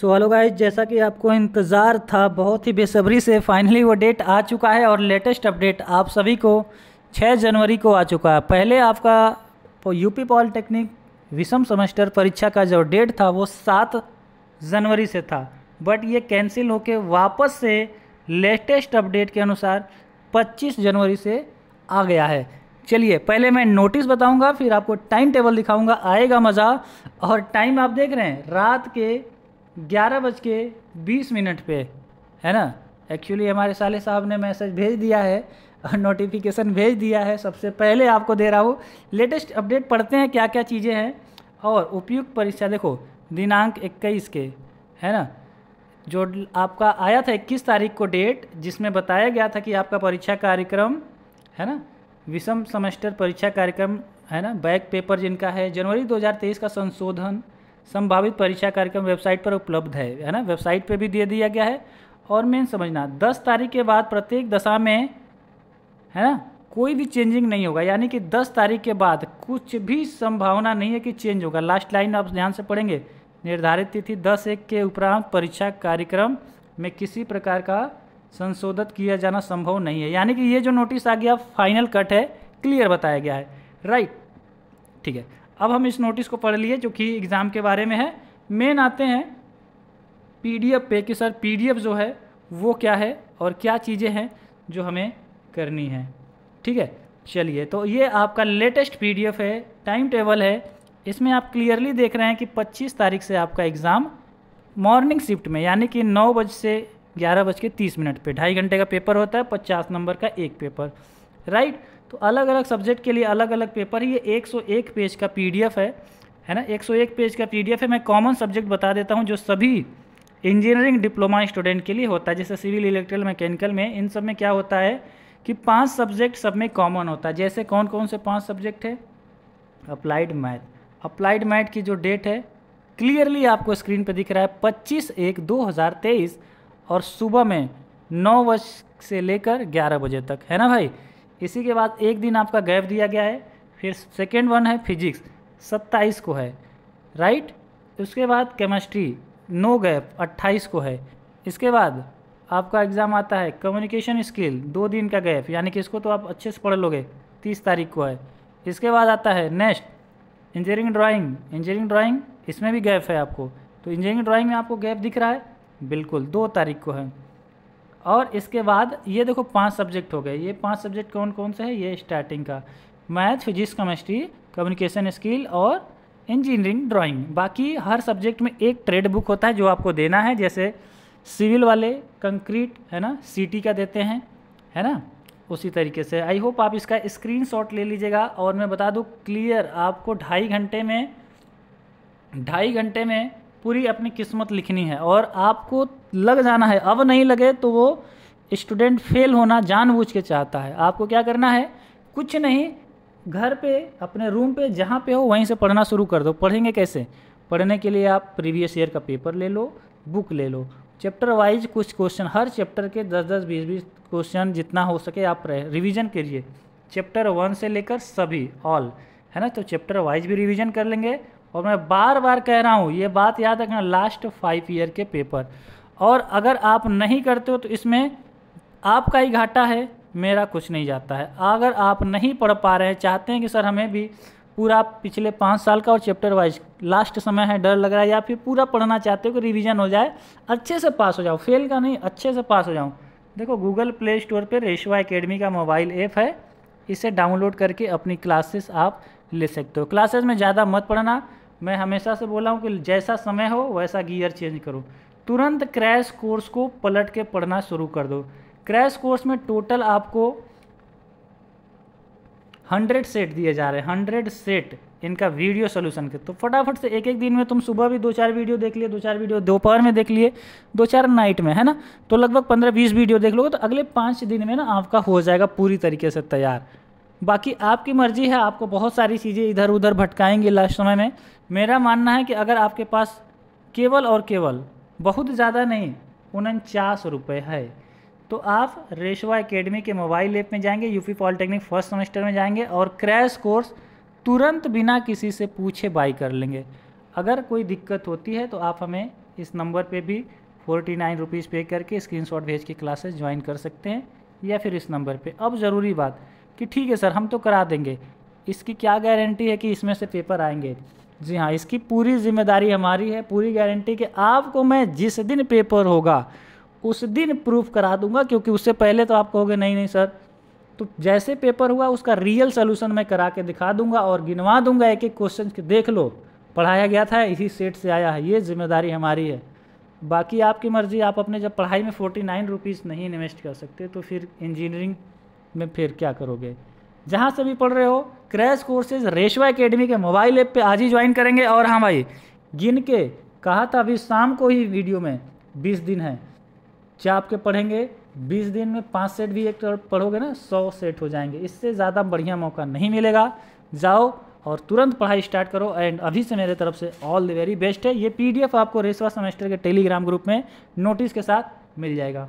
so hello guys जैसा कि आपको इंतज़ार था बहुत ही बेसब्री से फाइनली वो डेट आ चुका है और लेटेस्ट अपडेट आप सभी को 6 जनवरी को आ चुका है पहले आपका यूपी पॉलिटेक्निक विषम सेमेस्टर परीक्षा का जो डेट था वो 7 जनवरी से था बट ये कैंसिल होके वापस से लेटेस्ट अपडेट के अनुसार 25 जनवरी से आ गया है चलिए पहले मैं नोटिस बताऊंगा फिर आपको टाइम टेबल दिखाऊंगा आएगा मज़ा और टाइम आप देख रहे हैं रात के ग्यारह बज के बीस मिनट पर है ना एक्चुअली हमारे साले साहब ने मैसेज भेज दिया है और नोटिफिकेशन भेज दिया है सबसे पहले आपको दे रहा हूँ लेटेस्ट अपडेट पढ़ते हैं क्या क्या चीज़ें हैं और उपयुक्त परीक्षा देखो दिनांक इक्कीस के है ना जो आपका आया था इक्कीस तारीख को डेट जिसमें बताया गया था कि आपका परीक्षा कार्यक्रम है ना विषम सेमेस्टर परीक्षा कार्यक्रम है ना बैक पेपर जिनका है जनवरी 2023 का संशोधन संभावित परीक्षा कार्यक्रम वेबसाइट पर उपलब्ध है है ना वेबसाइट पर भी दे दिया गया है और मेन समझना दस तारीख के बाद प्रत्येक दशा में है ना कोई भी चेंजिंग नहीं होगा यानी कि दस तारीख के बाद कुछ भी संभावना नहीं है कि चेंज होगा लास्ट लाइन आप ध्यान से पढ़ेंगे निर्धारित तिथि दस एक के उपरांत परीक्षा कार्यक्रम में किसी प्रकार का संशोधित किया जाना संभव नहीं है यानी कि ये जो नोटिस आ गया फाइनल कट है क्लियर बताया गया है राइट ठीक है अब हम इस नोटिस को पढ़ लिए जो कि एग्ज़ाम के बारे में है मेन आते हैं पीडीएफ पे कि सर पीडीएफ जो है वो क्या है और क्या चीज़ें हैं जो हमें करनी है ठीक है चलिए तो ये आपका लेटेस्ट पीडीएफ है टाइम टेबल है इसमें आप क्लियरली देख रहे हैं कि 25 तारीख से आपका एग्ज़ाम मॉर्निंग शिफ्ट में यानी कि नौ बज से ग्यारह बज के तीस मिनट पर ढाई घंटे का पेपर होता है पचास नंबर का एक पेपर राइट तो अलग अलग सब्जेक्ट के लिए अलग अलग पेपर है ये 101 पेज का पीडीएफ है है ना 101 पेज का पीडीएफ है मैं कॉमन सब्जेक्ट बता देता हूँ जो सभी इंजीनियरिंग डिप्लोमा स्टूडेंट के लिए होता है जैसे सिविल इलेक्ट्रिकल मैकेनिकल में इन सब में क्या होता है कि पाँच सब्जेक्ट सब में कॉमन होता है जैसे कौन कौन से पाँच सब्जेक्ट है अप्लाइड मैथ अप्लाइड मैथ की जो डेट है क्लियरली आपको स्क्रीन पर दिख रहा है पच्चीस एक दो हज़ार तेईस और सुबह में नौ बज से लेकर ग्यारह बजे तक है ना भाई इसी के बाद एक दिन आपका गैप दिया गया है फिर सेकेंड वन है फिजिक्स सत्ताईस को है राइट उसके बाद केमिस्ट्री नो गैप अट्ठाईस को है इसके बाद आपका एग्ज़ाम आता है कम्युनिकेशन स्किल दो दिन का गैप यानी कि इसको तो आप अच्छे से पढ़ लोगे तीस तारीख को है इसके बाद आता है next engineering drawing engineering drawing इसमें भी गैप है आपको तो इंजीनियरिंग ड्राइंग में आपको गैप दिख रहा है बिल्कुल दो तारीख को है और इसके बाद ये देखो पांच सब्जेक्ट हो गए ये पांच सब्जेक्ट कौन कौन से हैं ये स्टार्टिंग का math physics chemistry communication skill और इंजीनियरिंग ड्राइंग बाकी हर सब्जेक्ट में एक ट्रेड बुक होता है जो आपको देना है जैसे सिविल वाले कंक्रीट है ना सी का देते हैं है ना उसी तरीके से आई होप आप इसका स्क्रीन ले लीजिएगा और मैं बता दूँ क्लियर आपको ढाई घंटे में ढाई घंटे में पूरी अपनी किस्मत लिखनी है और आपको लग जाना है अब नहीं लगे तो वो स्टूडेंट फेल होना जानबूझ के चाहता है आपको क्या करना है कुछ नहीं घर पे अपने रूम पे जहाँ पे हो वहीं से पढ़ना शुरू कर दो पढ़ेंगे कैसे पढ़ने के लिए आप प्रीवियस ईयर का पेपर ले लो बुक ले लो चैप्टर वाइज कुछ क्वेश्चन हर चैप्टर के दस दस बीस बीस क्वेश्चन जितना हो सके आप रिविज़न रिविज़न करिए चैप्टर वन से लेकर सभी ऑल है ना तो चैप्टर वाइज भी रिविज़न कर लेंगे और मैं बार बार कह रहा हूँ ये बात याद रखना लास्ट फाइव ईयर के पेपर और अगर आप नहीं करते हो तो इसमें आपका ही घाटा है मेरा कुछ नहीं जाता है अगर आप नहीं पढ़ पा रहे हैं चाहते हैं कि सर हमें भी पूरा पिछले पाँच साल का और चैप्टर वाइज लास्ट समय है डर लग रहा है या फिर पूरा पढ़ना चाहते हो कि रिवीजन हो जाए अच्छे से पास हो जाओ फेल का नहीं अच्छे से पास हो जाऊँ देखो गूगल प्ले स्टोर पर रेशवा अकेडमी का मोबाइल ऐप है इसे डाउनलोड करके अपनी क्लासेस आप ले सकते हो क्लासेस में ज़्यादा मत पढ़ना मैं हमेशा से बोला हूँ कि जैसा समय हो वैसा गियर चेंज करो तुरंत क्रैश कोर्स को पलट के पढ़ना शुरू कर दो क्रैश कोर्स में टोटल आपको हंड्रेड सेट दिए जा रहे हैं हंड्रेड सेट इनका वीडियो सोल्यूशन के तो फटाफट से एक एक दिन में तुम सुबह भी दो चार वीडियो देख लिए दो चार वीडियो दोपहर में देख लिए दो चार नाइट में है ना तो लगभग पंद्रह बीस वीडियो देख लोगे तो अगले पाँच दिन में ना आपका हो जाएगा पूरी तरीके से तैयार बाकी आपकी मर्जी है आपको बहुत सारी चीज़ें इधर उधर भटकाएंगे लास्ट समय में मेरा मानना है कि अगर आपके पास केवल और केवल बहुत ज़्यादा नहीं उनचास रुपये है तो आप रेशवा एकेडमी के मोबाइल ऐप में जाएंगे यूपी पॉलिटेक्निक फर्स्ट सेमेस्टर में जाएंगे और क्रैश कोर्स तुरंत बिना किसी से पूछे बाई कर लेंगे अगर कोई दिक्कत होती है तो आप हमें इस नंबर पे भी फोर्टी नाइन रुपीज़ पे करके स्क्रीनशॉट भेज के क्लासेस ज्वाइन कर सकते हैं या फिर इस नंबर पे अब ज़रूरी बात कि ठीक है सर हम तो करा देंगे इसकी क्या गारंटी है कि इसमें से पेपर आएंगे जी हाँ इसकी पूरी जिम्मेदारी हमारी है पूरी गारंटी कि आपको मैं जिस दिन पेपर होगा उस दिन प्रूफ करा दूंगा क्योंकि उससे पहले तो आप कहोगे नहीं नहीं सर तो जैसे पेपर हुआ उसका रियल सोल्यूशन मैं करा के दिखा दूंगा और गिनवा दूंगा एक एक क्वेश्चन देख लो पढ़ाया गया था इसी सेट से आया है ये जिम्मेदारी हमारी है बाकी आपकी मर्ज़ी आप अपने जब पढ़ाई में फोर्टी नाइन रुपीज़ नहीं इन्वेस्ट कर सकते तो फिर इंजीनियरिंग में फिर क्या करोगे जहाँ से भी पढ़ रहे हो क्रैश कोर्सेज रेशवा एकेडमी के मोबाइल ऐप पे आज ही ज्वाइन करेंगे और हाँ भाई गिन के कहा था अभी शाम को ही वीडियो में बीस दिन है चाप के पढ़ेंगे बीस दिन में पाँच सेट भी एक पढ़ोगे ना सौ सेट हो जाएंगे इससे ज़्यादा बढ़िया मौका नहीं मिलेगा जाओ और तुरंत पढ़ाई स्टार्ट करो एंड अभी से मेरे तरफ से ऑल द वेरी बेस्ट है ये पीडीएफ आपको रेसवा सेमेस्टर के टेलीग्राम ग्रुप में नोटिस के साथ मिल जाएगा